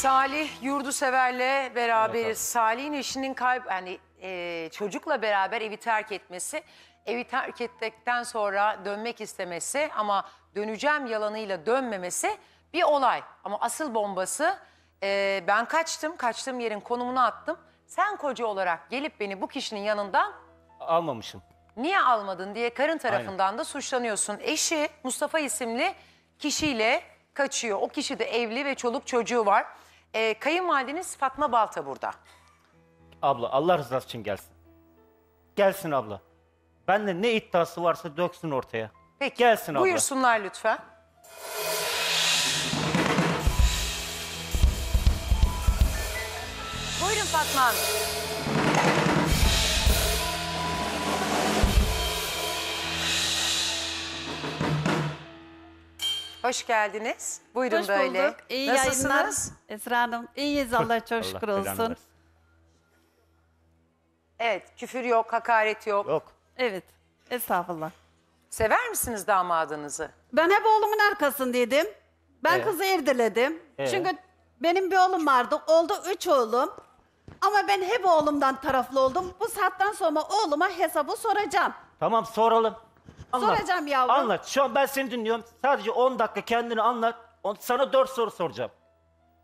Salih Yurdusever'le beraberiz. Evet, Salih'in eşinin kayb yani e, çocukla beraber evi terk etmesi, evi terk ettikten sonra dönmek istemesi ama döneceğim yalanıyla dönmemesi bir olay. Ama asıl bombası e, ben kaçtım, kaçtığım yerin konumunu attım. Sen koca olarak gelip beni bu kişinin yanından Almamışım. niye almadın diye karın tarafından da suçlanıyorsun. Eşi Mustafa isimli kişiyle kaçıyor. O kişi de evli ve çoluk çocuğu var. E, kayınvalideniz Fatma Balta burada. Abla Allah rızası için gelsin. Gelsin abla. Bende ne iddiası varsa döksün ortaya. Peki. Gelsin abla. Buyursunlar lütfen. Buyurun Fatma Hanım. Hoş geldiniz. Buyurun Hoş böyle. bulduk. İyi yayınlar. Nasılsınız? Esra Hanım iyiyiz Allah çok şükür olsun. Evet, küfür yok, hakaret yok. Yok. Evet estağfurullah. Sever misiniz damadınızı? Ben hep oğlumun dedim. Ben Ee? kızı irdeledim. Ee? Çünkü benim bir oğlum vardı. Oldu üç oğlum. Ama ben hep oğlumdan taraflı oldum. Bu saatten sonra oğluma hesabı soracağım. Tamam soralım. Anlat. Soracağım yavrum. Anlat. Şu an ben seni dinliyorum. Sadece 10 dakika kendini anlat. Sana 4 soru soracağım.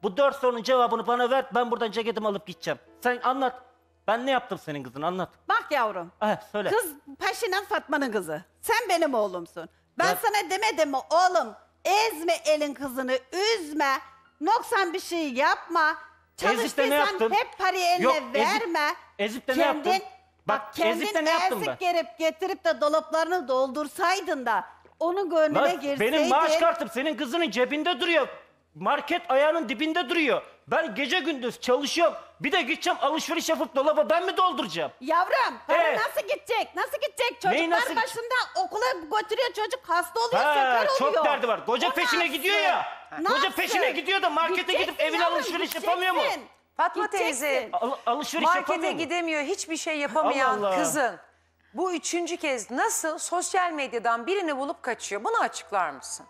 Bu 4 sorunun cevabını bana ver. Ben buradan ceketim alıp gideceğim. Sen anlat. Ben ne yaptım senin kızın anlat. Bak yavrum. Ah, söyle. Kız Paşin'in Fatma'nın kızı. Sen benim oğlumsun. Ben Ya- sana demedim mi oğlum ezme elin kızını üzme. Noksan bir şey yapma. Ezik'te ne Çalıştıysan yaptın? hep parayı eline Yok, Ezik- verme. Ezip'te ne Kendin yaptın? Bak, kendin Ezip'te ne yaptın ben? ezik gerip getirip de dolaplarını doldursaydın da onun gönlüne Lan girseydin. benim maaş kartım senin kızının cebinde duruyor. Market ayağının dibinde duruyor. Ben gece gündüz çalışıyorum. Bir de gideceğim alışveriş yapıp dolaba ben mi dolduracağım? Yavrum Ee? nasıl gidecek? Nasıl gidecek? Çocuklar nasıl- başında okula götürüyor çocuk hasta oluyor Ha, oluyor. çok derdi var. Koca O peşine nasıl? gidiyor ya. Koca Nasıl? peşine gidiyor da markete gidip evin evine yavrum, alışveriş yapamıyor mu? Fatma Gideceksin. teyze Al- alışveriş markete yapamıyor gidemiyor, hiçbir şey yapamayan Allah Allah. kızın bu üçüncü kez nasıl sosyal medyadan birini bulup kaçıyor? Bunu açıklar mısın?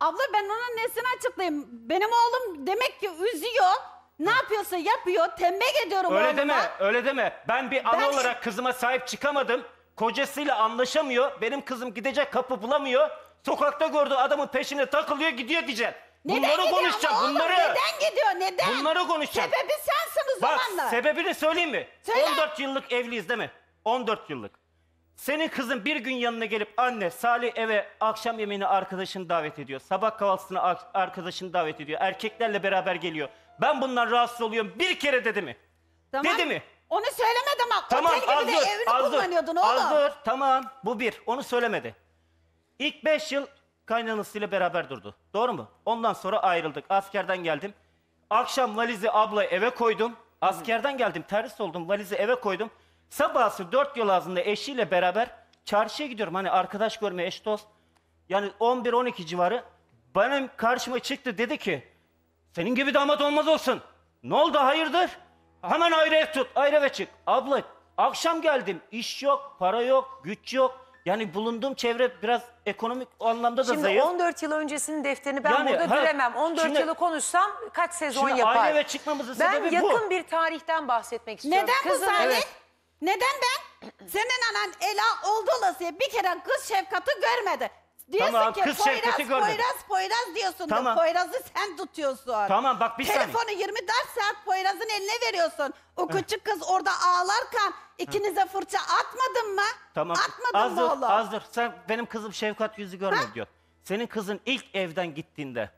Abla ben ona nesini açıklayayım? Benim oğlum demek ki üzüyor. Ne yapıyorsa yapıyor. Tembih ediyorum Öyle oğluma. deme, öyle deme. Ben bir ana Ben- olarak kızıma sahip çıkamadım. Kocasıyla anlaşamıyor. Benim kızım gidecek kapı bulamıyor. Sokakta gördüğü adamın peşine takılıyor gidiyor diyeceksin. Neden bunları gidiyor? konuşacağım Oğlum, bunları. Neden gidiyor? Neden? Bunları konuşacak. Sebebi sensin o Bak zamanlar. sebebini söyleyeyim mi? Söyle. 14 yıllık evliyiz değil mi? 14 yıllık. Senin kızın bir gün yanına gelip anne Salih eve akşam yemeğini arkadaşını davet ediyor. Sabah kahvaltısını arkadaşını davet ediyor. Erkeklerle beraber geliyor. Ben bundan rahatsız oluyorum. Bir kere dedi mi? Tamam. Dedi mi? Onu söylemedi bak. Tamam Otel gibi az de dur. evini Az dur. oğlum. Az dur. Tamam bu bir. Onu söylemedi. İlk beş yıl kaynanasıyla beraber durdu. Doğru mu? Ondan sonra ayrıldık. Askerden geldim. Akşam valizi abla eve koydum. Askerden geldim. Terörist oldum. Valizi eve koydum. Sabahsı dört yıl ağzında eşiyle beraber çarşıya gidiyorum. Hani arkadaş görme, eş dost. Yani 11-12 civarı benim karşıma çıktı dedi ki senin gibi damat olmaz olsun. Ne oldu hayırdır? Hemen ayrı ev tut, ayrı ve çık. Abla akşam geldim, iş yok, para yok, güç yok. Yani bulunduğum çevre biraz ekonomik anlamda da Şimdi zayıf. 14 yıl öncesinin defterini ben Yani, burada ha, düremem. 14 şimdi- yılı konuşsam kaç sezon Şimdi yapar? aile ve çıkmamızın ben sebebi bu. Ben yakın bir tarihten bahsetmek istiyorum. Neden bu Kızım- Evet. Neden ben? Senin anan Ela oldu olasıya bir kere kız şefkatı görmedi. Diyorsun Tamam, ki kız şefkati Poyraz, görmedim. Poyraz, Poyraz diyorsun. Tamam. Poyraz'ı sen tutuyorsun. Tamam, bak bir saniye. Telefonu 24 saat Poyraz'ın eline veriyorsun. O küçük kız orada ağlarken ikinize fırça atmadın mı? Tamam. Atmadın az mı oğlum? Azdır, Sen benim kızım Şevkat yüzü görmedi diyor. Senin kızın ilk evden gittiğinde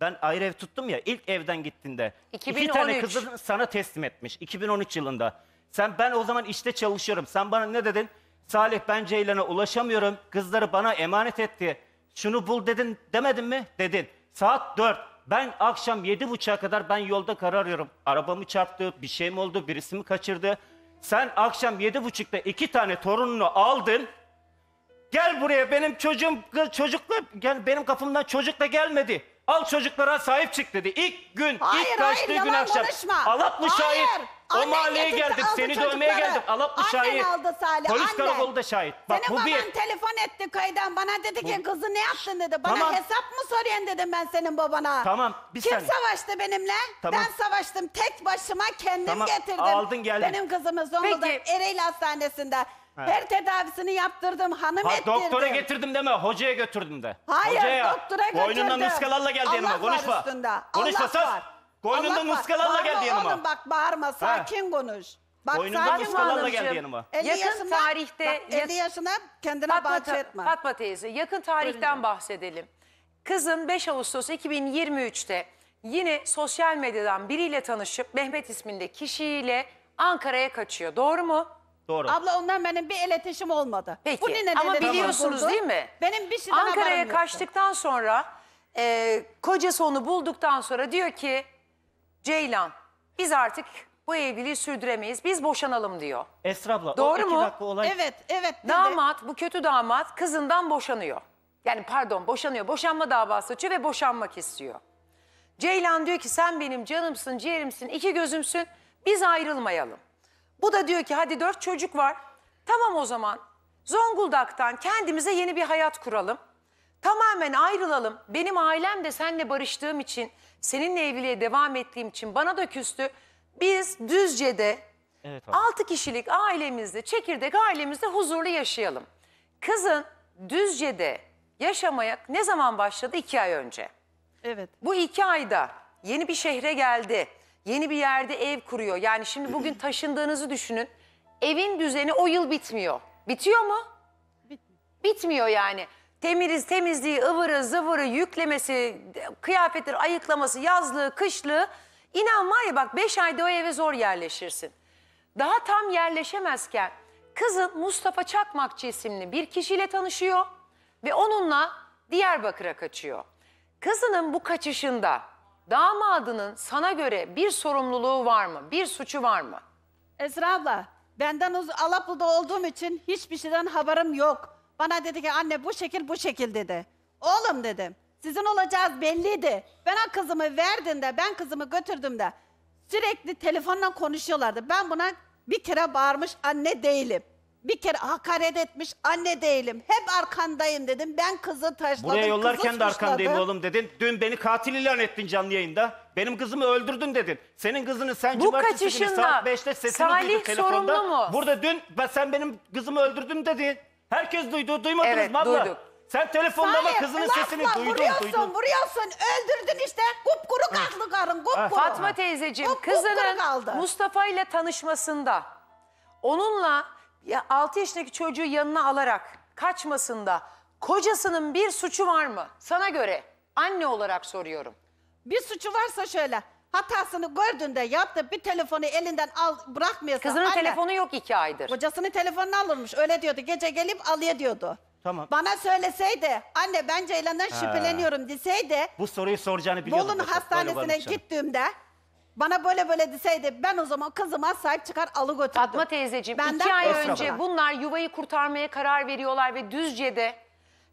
ben ayrı ev tuttum ya ilk evden gittiğinde iki tane 2013. kızı sana teslim etmiş 2013 yılında. Sen ben o zaman işte çalışıyorum. Sen bana ne dedin? Salih ben Ceylan'a ulaşamıyorum. Kızları bana emanet etti. Şunu bul dedin demedin mi? Dedin. Saat dört. Ben akşam yedi 7.30'a kadar ben yolda kararıyorum. Arabamı çarptı, bir şey mi oldu, birisi mi kaçırdı? Sen akşam yedi buçukta iki tane torununu aldın. Gel buraya benim çocuğum, çocukla, gel. benim kafamdan çocukla gelmedi. Al çocuklara sahip çık dedi. İlk gün, ilk Hayır, hayır, gün yalan akşam. konuşma. Alaplı Hayır. O mahalleye getirdi, geldik. aldı Seni dövmeye çocukları. geldik. Alaplı Annen şahit. aldı Salih, Polis karakolu da şahit. Bak Senin bu bir. baban telefon etti köyden bana dedi ki kızı ne yaptın dedi. Bana Tamam. hesap mı soruyorsun dedim ben senin babana. Tamam, bir Kim saniye. savaştı benimle? Tamam. Ben savaştım tek başıma kendim Tamam, getirdim. aldın geldin. Benim kızımız Zonguldak Peki. Ereğli Hastanesi'nde. Her tedavisini yaptırdım. Hanım Ha, ettirdim. doktora getirdim deme, hocaya götürdüm de. Hayır, hocaya, doktora götürdüm. Boynundan ıskalarla geldi Allah yanıma, var konuşma. üstünde. Konuşma Allah sus. var. Boynundan ıskalarla geldi yanıma. Oğlum bak bağırma sakin konuş. Bak Boynundan sakin ıskalarla geldi yanıma. Yakın yaşında, tarihte- Bak, 50 yaşına kendine Fatma, bahsetme. Fatma teyze yakın tarihten bahsedelim. Kızın 5 Ağustos 2023'te yine sosyal medyadan biriyle tanışıp Mehmet isminde kişiyle Ankara'ya kaçıyor. Doğru mu? Doğru. Abla ondan benim bir iletişim olmadı. Peki. Bu ne nedenle Ama biliyorsunuz değil mi? Benim bir şeyden haberim Ankara'ya kaçtıktan sonra e, kocası onu bulduktan sonra diyor ki Ceylan biz artık bu evliliği sürdüremeyiz biz boşanalım diyor. Esra abla Doğru mu? olay Evet, evet dedi. Damat bu kötü damat kızından boşanıyor. Yani pardon boşanıyor boşanma davası açıyor ve boşanmak istiyor. Ceylan diyor ki sen benim canımsın ciğerimsin iki gözümsün biz ayrılmayalım. Bu da diyor ki hadi dört çocuk var. Tamam o zaman Zonguldak'tan kendimize yeni bir hayat kuralım. Tamamen ayrılalım. Benim ailem de seninle barıştığım için, seninle evliliğe devam ettiğim için bana da küstü. Biz Düzce'de Evet abi. kişilik ailemizde, çekirdek ailemizde huzurlu yaşayalım. Kızın Düzce'de yaşamaya ne zaman başladı? İki ay önce. Evet. Bu iki ayda yeni bir şehre geldi yeni bir yerde ev kuruyor. Yani şimdi bugün taşındığınızı düşünün. Evin düzeni o yıl bitmiyor. Bitiyor mu? Bitmiyor. Bitmiyor yani. Temiz, temizliği, ıvırı, zıvırı, yüklemesi, kıyafetler ayıklaması, yazlığı, kışlığı. İnan var ya bak beş ayda o eve zor yerleşirsin. Daha tam yerleşemezken kızı Mustafa Çakmakçı isimli bir kişiyle tanışıyor ve onunla Diyarbakır'a kaçıyor. Kızının bu kaçışında damadının sana göre bir sorumluluğu var mı? Bir suçu var mı? Ezra abla, benden Alaplı'da olduğum için hiçbir şeyden haberim yok. Bana dedi ki anne bu şekil bu şekil dedi. Oğlum dedim, sizin olacağız belliydi. Bana kızımı verdin de ben kızımı götürdüm de. Sürekli telefonla konuşuyorlardı. Ben buna bir kere bağırmış anne değilim. Bir kere hakaret etmiş anne değilim. Hep arkandayım dedim. Ben kızı taşladım. Buraya yollarken kızı de arkandayım suçladım. oğlum dedin. Dün beni katil ilan ettin canlı yayında. Benim kızımı öldürdün dedin. Senin kızını sen Bu cumartesi günü saat 5'te sesini Salih duydum telefonda. sorumlu mu? Burada dün sen benim kızımı öldürdün dedin. Herkes duydu. Duymadınız Evet, mı abla? duyduk. Sen telefonda mı Salih, kızının lafla sesini duydun. vuruyorsun, duydun. vuruyorsun. Öldürdün işte. Kupkuru kaldı karın, kupkuru. Ah. Fatma teyzeciğim kızının Mustafa ile tanışmasında onunla ya 6 yaşındaki çocuğu yanına alarak kaçmasında kocasının bir suçu var mı? Sana göre anne olarak soruyorum. Bir suçu varsa şöyle hatasını gördüğünde yaptı bir telefonu elinden al bırakmıyorsa. Kızının anne, telefonu yok iki aydır. Kocasının telefonunu alırmış öyle diyordu gece gelip alıyor diyordu. Tamam. Bana söyleseydi anne ben Ceylan'dan şüpheleniyorum deseydi. Bu soruyu soracağını biliyordum. Bolun hastanesine varmış ama. Bana böyle böyle deseydi ben o zaman kızıma sahip çıkar alı götürdüm. Fatma teyzeciğim Benden iki ay önce kadar. bunlar yuvayı kurtarmaya karar veriyorlar ve Düzce'de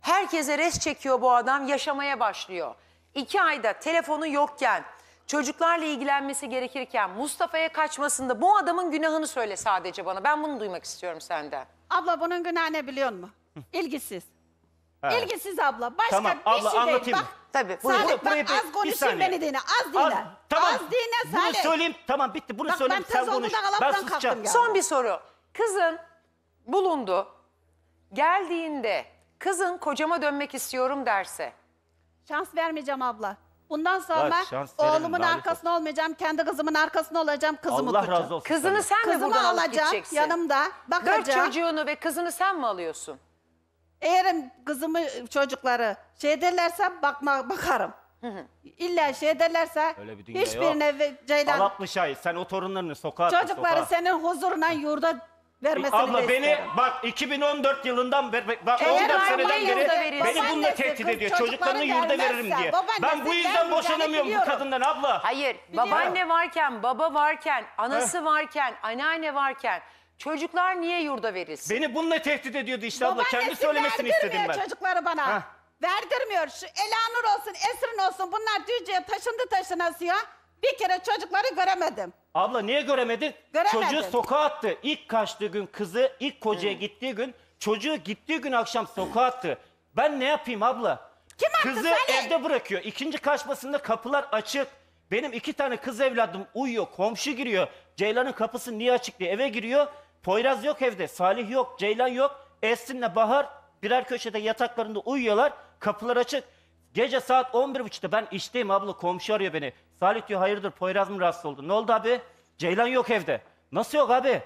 herkese res çekiyor bu adam yaşamaya başlıyor. İki ayda telefonu yokken çocuklarla ilgilenmesi gerekirken Mustafa'ya kaçmasında bu adamın günahını söyle sadece bana. Ben bunu duymak istiyorum senden. Abla bunun günahı ne biliyor musun? İlgisiz. Evet. İlgisiz abla. Başka Tamam, bir abla, şey değil. anlatayım. Bak, Tabii. Buyur. Sadık Burayı- bak az bir konuşayım beni dinle. Az dinle. Az- Tamam. Dine Bunu söyleyeyim. Tamam bitti. Bunu Bak, söyleyeyim. ben Sen konuş. Ben susacağım. Son bir soru. Kızın bulundu. Geldiğinde kızın kocama dönmek istiyorum derse. Şans vermeyeceğim abla. Bundan sonra Bak, oğlumun lanet arkasına olmayacağım. Kendi kızımın arkasına olacağım. Kızımı Allah tutacağım. razı olsun. Kızını sen mi buradan alıp alacağım gideceksin? yanımda. Dört Bakacağım. çocuğunu ve kızını sen mi alıyorsun? Eğer kızımı çocukları şey derlerse bakma, bakarım. İlla şey ederlerse Öyle bir dünya hiçbirine ve- Ceylan Alatlı ay. sen o torunlarını sokağa çocukları sokağa. senin huzuruna yurda vermesini Abla beni isterim. bak 2014 yılından beri bak Eğer 14 baban seneden beri beni bununla tehdit ediyor. Çocuklarını yurda veririm diye. Ben bu yüzden boşanamıyorum bu biliyorum. kadından abla. Hayır, babaanne varken, baba varken, anası varken, anneanne varken çocuklar niye yurda verilsin? Beni bununla tehdit ediyordu işte abla. Kendi söylemesini istedim ben. çocukları bana. Heh. Verdirmiyor. Şu Elanur olsun, Esrin olsun bunlar Düzce'ye taşındı taşınası ya. Bir kere çocukları göremedim. Abla niye göremedin? Göremedim. Çocuğu sokağa attı. İlk kaçtığı gün kızı, ilk kocaya gittiği gün, çocuğu gittiği gün akşam sokağa attı. Ben ne yapayım abla? Kim attı Kızı Salih? evde bırakıyor. İkinci kaçmasında kapılar açık. Benim iki tane kız evladım uyuyor. Komşu giriyor. Ceylan'ın kapısı niye açık diye eve giriyor. Poyraz yok evde. Salih yok. Ceylan yok. Esin'le Bahar birer köşede yataklarında uyuyorlar. Kapılar açık. Gece saat 11.30'da ben işteyim abla komşu arıyor beni. Salih diyor hayırdır Poyraz mı rahatsız oldu? Ne oldu abi? Ceylan yok evde. Nasıl yok abi?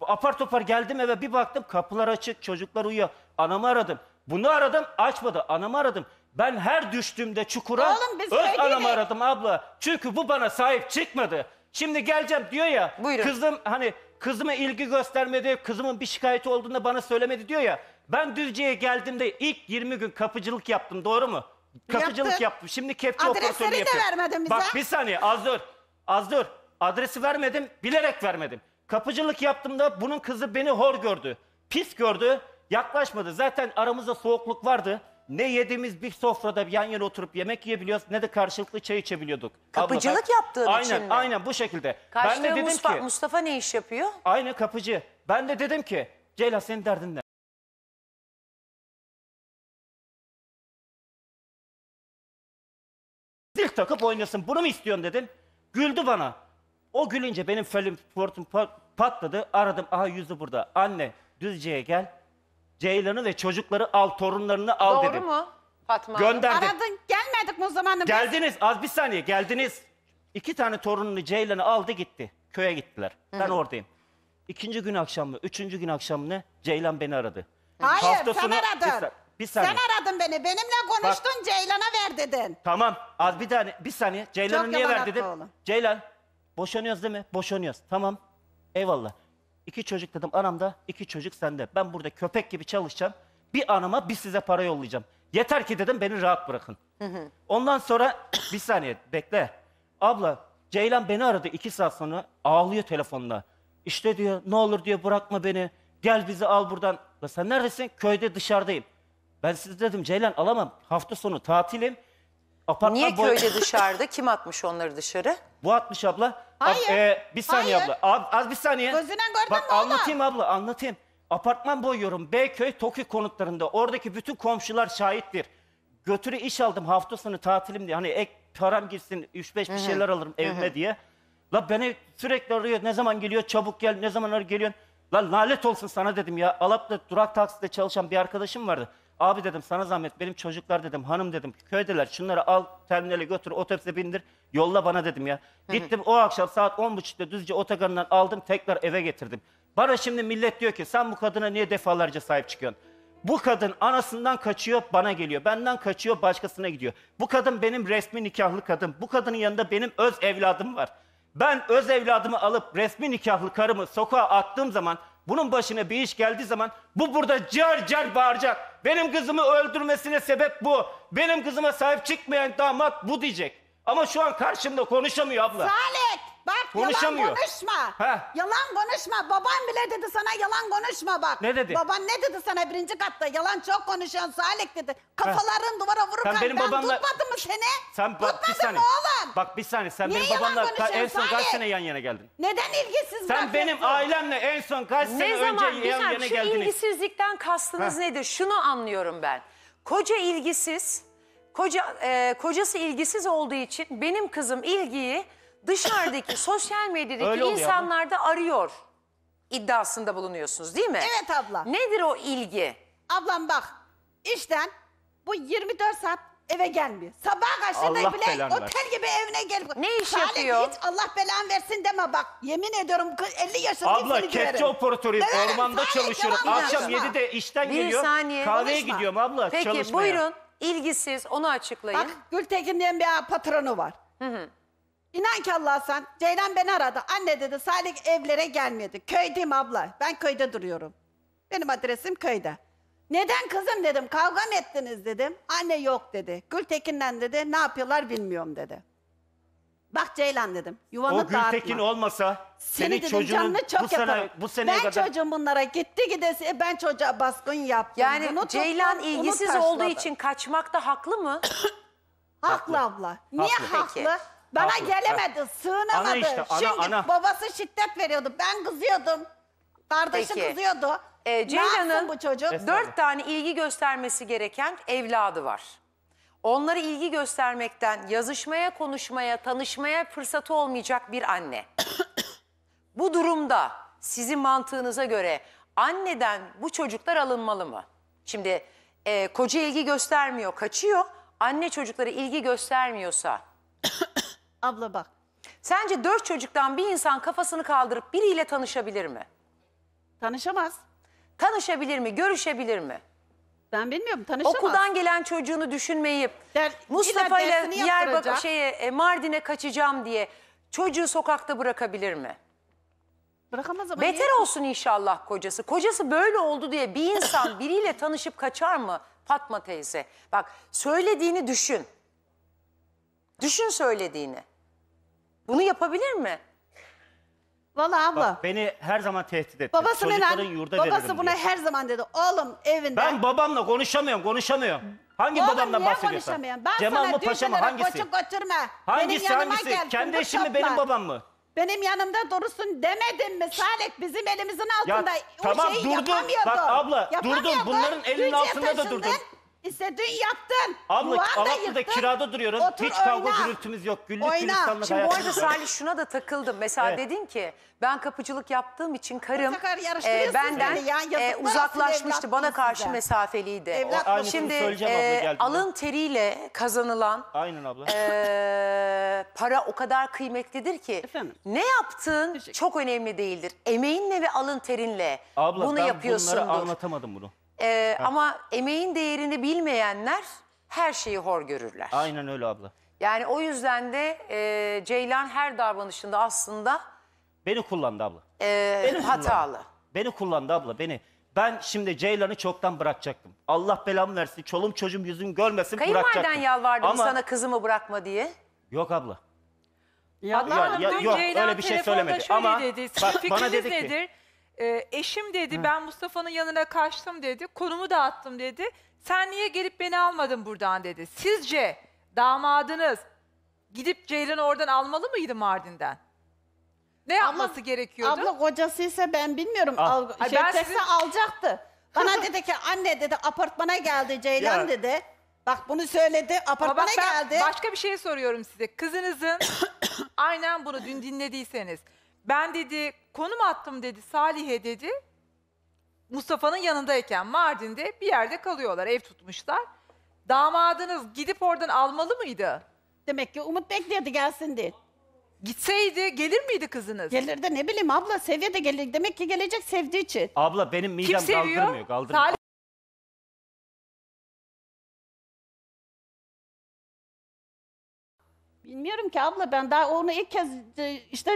Apar topar geldim eve bir baktım kapılar açık çocuklar uyuyor. Anamı aradım. Bunu aradım açmadı. Anamı aradım. Ben her düştüğümde çukura Oğlum, biz öz öyle anamı aradım abla. Çünkü bu bana sahip çıkmadı. Şimdi geleceğim diyor ya. Buyurun. Kızım hani kızıma ilgi göstermedi. Kızımın bir şikayeti olduğunda bana söylemedi diyor ya. Ben Düzce'ye geldiğimde ilk 20 gün kapıcılık yaptım doğru mu? Kapıcılık Yaptın. yaptım. Şimdi kepçe Adresleri operatörü de yapıyorum. vermedin bize. Bak bir saniye az dur. Az dur. Adresi vermedim bilerek vermedim. Kapıcılık yaptım da bunun kızı beni hor gördü. Pis gördü. Yaklaşmadı. Zaten aramızda soğukluk vardı. Ne yediğimiz bir sofrada yan yana oturup yemek yiyebiliyoruz ne de karşılıklı çay içebiliyorduk. Kapıcılık bak- yaptığın için aynen, mi? Aynen bu şekilde. Kaçtığı ben de dedim Mustafa, ki Mustafa ne iş yapıyor? Aynen kapıcı. Ben de dedim ki Ceyla senin derdin ne? yüzük takıp oynasın. Bunu mu istiyorsun dedim. Güldü bana. O gülünce benim felim portum patladı. Aradım. Aha yüzü burada. Anne Düzce'ye gel. Ceylan'ı ve çocukları al, torunlarını al Doğru dedim. mu Fatma Hanım? Aradın gelmedik mi o zaman da? biz? Geldiniz. Az bir saniye geldiniz. İki tane torununu Ceylan'ı aldı gitti. Köye gittiler. Ben oradayım. İkinci gün akşam Üçüncü gün akşamını. Ceylan beni aradı. Hayır sen aradın. Bir, sa- bir saniye. Sen aradın beni. Benimle konuştun Ceylana dedin. Tamam. Az bir tane bir saniye. Ceylan'a niye ver dedim? Ceylan boşanıyoruz değil mi? Boşanıyoruz. Tamam. Eyvallah. İki çocuk dedim anamda, iki çocuk sende. Ben burada köpek gibi çalışacağım. Bir anama bir size para yollayacağım. Yeter ki dedim beni rahat bırakın. Ondan sonra bir saniye bekle. Abla Ceylan beni aradı iki saat sonra ağlıyor telefonla. İşte diyor ne olur diyor bırakma beni. Gel bizi al buradan. La sen neredesin? Köyde dışarıdayım. Ben size dedim Ceylan alamam. Hafta sonu tatilim. Apartman Niye boy- köyde dışarıda? Kim atmış onları dışarı? Bu atmış abla. Ab- e, bir saniye hayır. abla. az bir saniye. Gözünden gördün Bak mü oğlum? anlatayım abla anlatayım. Apartman boyuyorum. Beyköy Toki konutlarında. Oradaki bütün komşular şahittir. Götürü iş aldım hafta sonu tatilim diye. Hani ek param girsin 3-5 bir şeyler alırım evime diye. La beni sürekli arıyor. Ne zaman geliyor? Çabuk gel. Ne zaman geliyorsun? La lanet olsun sana dedim ya. Alap'ta durak takside çalışan bir arkadaşım vardı. Abi dedim sana zahmet benim çocuklar dedim hanım dedim köydeler şunları al terminale götür otobüse bindir yolla bana dedim ya. Gittim o akşam saat 10.30'da düzce otogarından aldım tekrar eve getirdim. Bana şimdi millet diyor ki sen bu kadına niye defalarca sahip çıkıyorsun? Bu kadın anasından kaçıyor bana geliyor. Benden kaçıyor başkasına gidiyor. Bu kadın benim resmi nikahlı kadın. Bu kadının yanında benim öz evladım var. Ben öz evladımı alıp resmi nikahlı karımı sokağa attığım zaman bunun başına bir iş geldiği zaman bu burada car car bağıracak. Benim kızımı öldürmesine sebep bu. Benim kızıma sahip çıkmayan damat bu diyecek. Ama şu an karşımda konuşamıyor abla. Salih Konuşamıyor. Yalan konuşma. He. Yalan konuşma. Baban bile dedi sana yalan konuşma bak. Ne dedi? Baban ne dedi sana birinci katta? Yalan çok konuşuyorsun Salih dedi. Kafaların duvara vurur Sen benim babamla- tutmadı mı seni? Sen bak bir saniye. mı oğlum? Bak bir saniye. Sen Niye benim babamla ka- en son kaç sene yan yana geldin? Neden ilgisiz Sen benim ailemle en son kaç sene Ne önce yan yana güzel şu ilgisizlikten kastınız Heh. nedir? Şunu anlıyorum ben. Koca ilgisiz, koca e, kocası ilgisiz olduğu için benim kızım ilgiyi dışarıdaki sosyal medyadaki insanlarda arıyor iddiasında bulunuyorsunuz değil mi? Evet abla. Nedir o ilgi? Ablam bak işten bu 24 saat eve gelmiyor. Sabah Allah karşında bile belanı versin. otel gibi evine gel. Ne iş Salih, yapıyor? Hiç Allah belanı versin deme bak. Yemin ediyorum 50 yaşında Abla hepsini kepçe operatörüyüm. Ormanda Salih, çalışıyorum. Akşam 7'de işten Bir geliyorum. saniye, Kahveye konuşma. gidiyorum abla Peki çalışmaya. buyurun ilgisiz onu açıklayın. Bak Gültekin diye bir patronu var. İnan ki Allah'a sen. Ceylan beni aradı. Anne dedi Salih evlere gelmedi. Köydeyim abla. Ben köyde duruyorum. Benim adresim köyde. Neden kızım dedim. Kavga mı ettiniz dedim. Anne yok dedi. Gültekin'den dedi. Ne yapıyorlar bilmiyorum dedi. Bak Ceylan dedim. Yuvanı O dağıtma. Gültekin olmasa Seni senin dedim çocuğunun canını çok bu sene bu seneye ben kadar çocuğum bunlara gitti gidesi e, ben çocuğa baskın yaptım. Yani Bunu Ceylan tuttum, bunu ilgisiz olduğu taşladım. için kaçmakta haklı mı? haklı abla. Niye Haklı. haklı? Bana haklı. gelemedi, sığınamadı. Ana işte, ana, Şimdi ana. babası şiddet veriyordu. Ben kızıyordum. Kardeşi Peki. kızıyordu. Ee, Ceylan'ın bu çocuk? dört tane ilgi göstermesi gereken evladı var. Onları ilgi göstermekten yazışmaya, konuşmaya, tanışmaya fırsatı olmayacak bir anne. bu durumda sizin mantığınıza göre anneden bu çocuklar alınmalı mı? Şimdi e, koca ilgi göstermiyor, kaçıyor. Anne çocuklara ilgi göstermiyorsa Abla bak. Sence dört çocuktan bir insan kafasını kaldırıp biriyle tanışabilir mi? Tanışamaz. Tanışabilir mi, görüşebilir mi? Ben bilmiyorum tanışamaz. Okuldan gelen çocuğunu düşünmeyip Der, Mustafa ile dersini Diyarbakır yaptıracak. şeye e, Mardin'e kaçacağım diye çocuğu sokakta bırakabilir mi? Bırakamaz ama Beter olsun inşallah kocası. Kocası böyle oldu diye bir insan biriyle tanışıp kaçar mı Fatma teyze? Bak söylediğini düşün. Düşün söylediğini. Bunu yapabilir mi? Vallahi abla. Bak beni her zaman tehdit etti. Babası Çocukların neden? yurda Babası veririm buna diyor. her zaman dedi. Oğlum evinde. Ben babamla konuşamıyorum, konuşamıyorum. Hangi Oğlum babamdan bahsediyorsun? Ben Cemal sana mı, Paşa mı? Hangisi? Koçuk götürme. Hangisi benim hangisi? gel, Kendi fındık eşim mi, benim babam mı? Benim yanımda durursun demedim mi Salih? Bizim elimizin altında. o tamam şeyi durdum. yapamıyordu. Bak abla durdum. Bunların elinin Düzce altında da durdum. İşte dün yaktın. Abla Yuvan da kirada duruyorum. Otur, Hiç kavga oyna. gürültümüz yok. Güllük Oyna. gülistanlık Şimdi bu arada var. Salih şuna da takıldım. Mesela Evet. dedin ki ben kapıcılık yaptığım için karım Sakar, e, benden beni e, uzaklaşmıştı. Bana evlatlığınıza. karşı mesafeliydi. Evlat O Şimdi söyleyeceğim e, abla, alın teriyle kazanılan Aynen abla. Eee, para o kadar kıymetlidir ki Efendim? ne yaptığın çok önemli değildir. Emeğinle ve alın terinle Abla bunu bunu ben bunları anlatamadım bunu. Ee, ama emeğin değerini bilmeyenler her şeyi hor görürler. Aynen öyle abla. Yani o yüzden de e, Ceylan her davranışında aslında Beni kullandı abla. e, Beni hatalı. kullandı. Beni kullandı abla beni. Ben şimdi Ceylan'ı çoktan bırakacaktım. Allah belamı versin. Çolum çocuğum yüzüm görmesin Kayınvaliden bırakacaktım. yalvardı mı Ama- sana kızımı bırakma diye. Yok abla. Ya, Adnan Hanım, dün Ceylan şey telefonda şöyle dedi, "Sizin fikriniz nedir? Ee, eşim dedi Ha. ben Mustafa'nın yanına kaçtım dedi. Konumu dağıttım dedi. Sen niye gelip beni almadın buradan dedi. Sizce damadınız gidip Ceylan'ı oradan almalı mıydı Mardin'den? Ne yapması gerekiyordu? Abla kocasıysa ben bilmiyorum. Ah. Al, şey ben çekse alacaktı. Bana dedi ki anne dedi apartmana geldi Ceylan Ya. dedi. Bak bunu söyledi apartmana bak geldi. başka bir şey soruyorum size. Kızınızın aynen bunu dün dinlediyseniz ben dedi konum attım dedi Salih'e dedi. Mustafa'nın yanındayken Mardin'de bir yerde kalıyorlar, ev tutmuşlar. Damadınız gidip oradan almalı mıydı? Demek ki Umut bekliyordu gelsin diye. Gitseydi gelir miydi kızınız? gelirdi ne bileyim abla seviye de gelir. Demek ki gelecek sevdiği için. Abla benim midem Kim seviyor? kaldırmıyor. kaldırmıyor. Salih Bilmiyorum ki abla ben daha onu ilk kez işte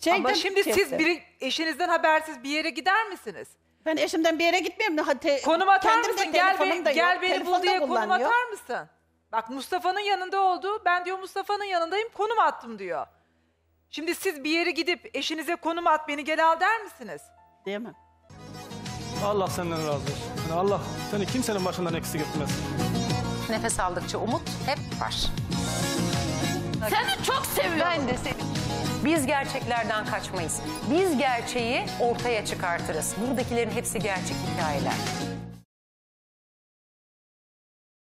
şey Ama de- şimdi siz biri eşinizden habersiz bir yere gider misiniz? Ben eşimden bir yere gitmiyorum. Ha, Konum atar mısın? Gel telefonum beni, gel beni bul diye konum atar mısın? Bak Mustafa'nın yanında oldu. Ben diyor Mustafa'nın yanındayım konum attım diyor. Şimdi siz bir yere gidip eşinize konum at beni gel al der misiniz? Değil mi? Allah senden razı olsun. Allah seni kimsenin başından eksik etmez. Nefes aldıkça umut hep var. Seni çok seviyorum. Ben de seni. Biz gerçeklerden kaçmayız. Biz gerçeği ortaya çıkartırız. Buradakilerin hepsi gerçek hikayeler.